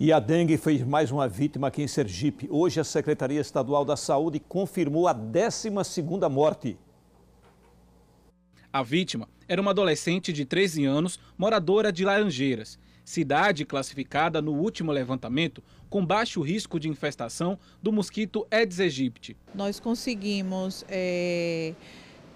E a dengue fez mais uma vítima aqui em Sergipe. Hoje, a Secretaria Estadual da Saúde confirmou a 12ª morte. A vítima era uma adolescente de 13 anos, moradora de Laranjeiras, cidade classificada no último levantamento com baixo risco de infestação do mosquito Aedes aegypti. Nós conseguimos... É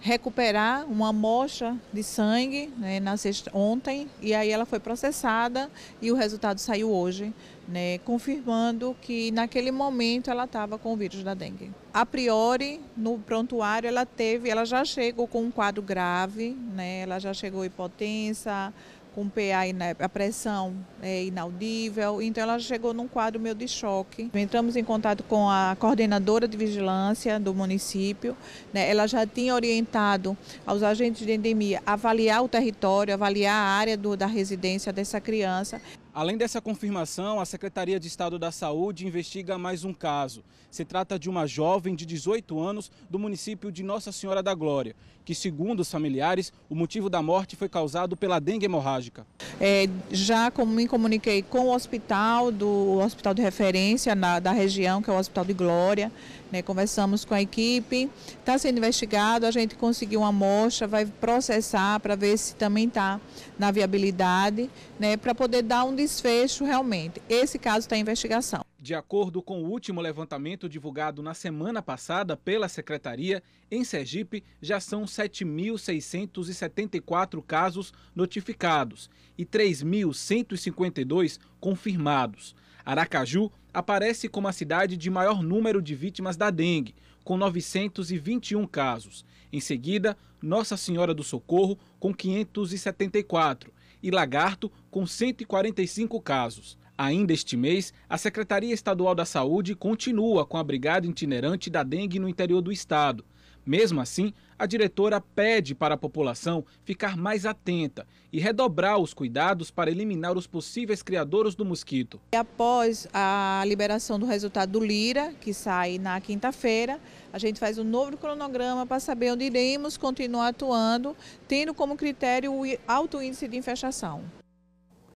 recuperar uma amostra de sangue né, na sexta, ontem e aí ela foi processada e o resultado saiu hoje, né, confirmando que naquele momento ela estava com o vírus da dengue. A priori, no prontuário, ela teve, ela já chegou com um quadro grave, né, ela já chegou hipotensa, com PA e né, a pressão é inaudível, então ela chegou num quadro meio de choque. Entramos em contato com a coordenadora de vigilância do município, né? ela já tinha orientado aos agentes de endemia avaliar o território, avaliar a área do, da residência dessa criança. Além dessa confirmação, a Secretaria de Estado da Saúde investiga mais um caso. Se trata de uma jovem de 18 anos do município de Nossa Senhora da Glória, que, segundo os familiares, o motivo da morte foi causado pela dengue hemorrágica. É, já como me comuniquei com o hospital, do hospital de referência na, da região, que é o Hospital de Glória, né, conversamos com a equipe, está sendo investigado, a gente conseguiu uma amostra, vai processar para ver se também está na viabilidade, né, para poder dar um desfecho realmente. Esse caso está em investigação. De acordo com o último levantamento divulgado na semana passada pela Secretaria, em Sergipe já são 7.674 casos notificados e 3.152 confirmados. Aracaju aparece como a cidade de maior número de vítimas da dengue, com 921 casos. Em seguida, Nossa Senhora do Socorro, com 574 e Lagarto, com 145 casos. Ainda este mês, a Secretaria Estadual da Saúde continua com a brigada itinerante da dengue no interior do estado. Mesmo assim, a diretora pede para a população ficar mais atenta e redobrar os cuidados para eliminar os possíveis criadores do mosquito. E após a liberação do resultado do Lira, que sai na quinta-feira, a gente faz um novo cronograma para saber onde iremos continuar atuando, tendo como critério o alto índice de infestação.